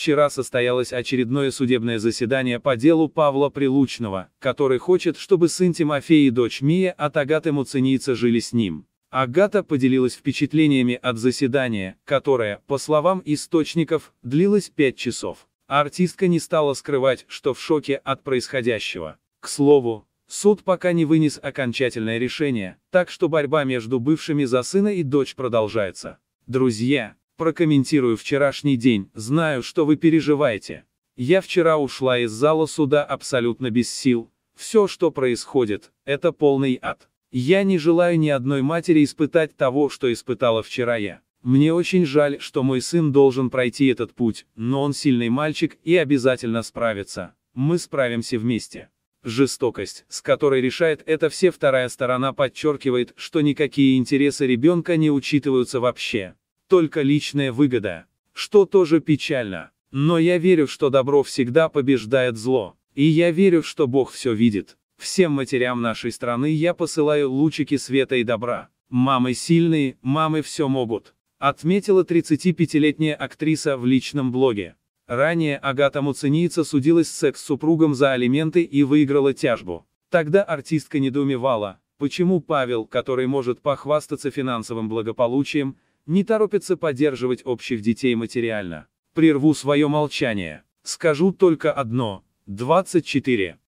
вчера состоялось очередное судебное заседание по делу Павла Прилучного, который хочет, чтобы сын Тимофей и дочь Мия от Агаты Муценица жили с ним. Агата поделилась впечатлениями от заседания, которое, по словам источников, длилось 5 часов. Артистка не стала скрывать, что в шоке от происходящего. К слову, суд пока не вынес окончательное решение, так что борьба между бывшими за сына и дочь продолжается. Друзья, прокомментирую вчерашний день, знаю, что вы переживаете. Я вчера ушла из зала суда абсолютно без сил. Все, что происходит, это полный ад. Я не желаю ни одной матери испытать того, что испытала вчера я. Мне очень жаль, что мой сын должен пройти этот путь, но он сильный мальчик и обязательно справится. Мы справимся вместе. Жестокость, с которой решает это все вторая сторона подчеркивает, что никакие интересы ребенка не учитываются вообще только личная выгода, что тоже печально. Но я верю, что добро всегда побеждает зло, и я верю, что Бог все видит. Всем матерям нашей страны я посылаю лучики света и добра. Мамы сильные, мамы все могут. Отметила 35-летняя актриса в личном блоге. Ранее Агата Муценица судилась секс супругом за алименты и выиграла тяжбу. Тогда артистка недоумевала, почему Павел, который может похвастаться финансовым благополучием, не торопится поддерживать общих детей материально. Прерву свое молчание. Скажу только одно. 24.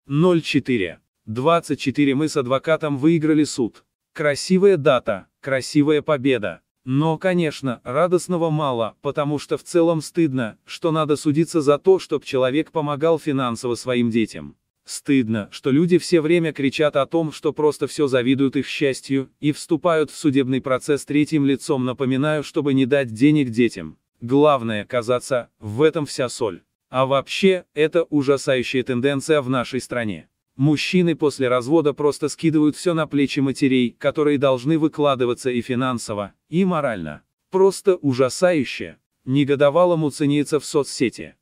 24 мы с адвокатом выиграли суд. Красивая дата, красивая победа. Но, конечно, радостного мало, потому что в целом стыдно, что надо судиться за то, чтоб человек помогал финансово своим детям. Стыдно, что люди все время кричат о том, что просто все завидуют их счастью, и вступают в судебный процесс третьим лицом, напоминаю, чтобы не дать денег детям. Главное, казаться, в этом вся соль. А вообще, это ужасающая тенденция в нашей стране. Мужчины после развода просто скидывают все на плечи матерей, которые должны выкладываться и финансово, и морально. Просто ужасающе. Негодовалому ценится в соцсети.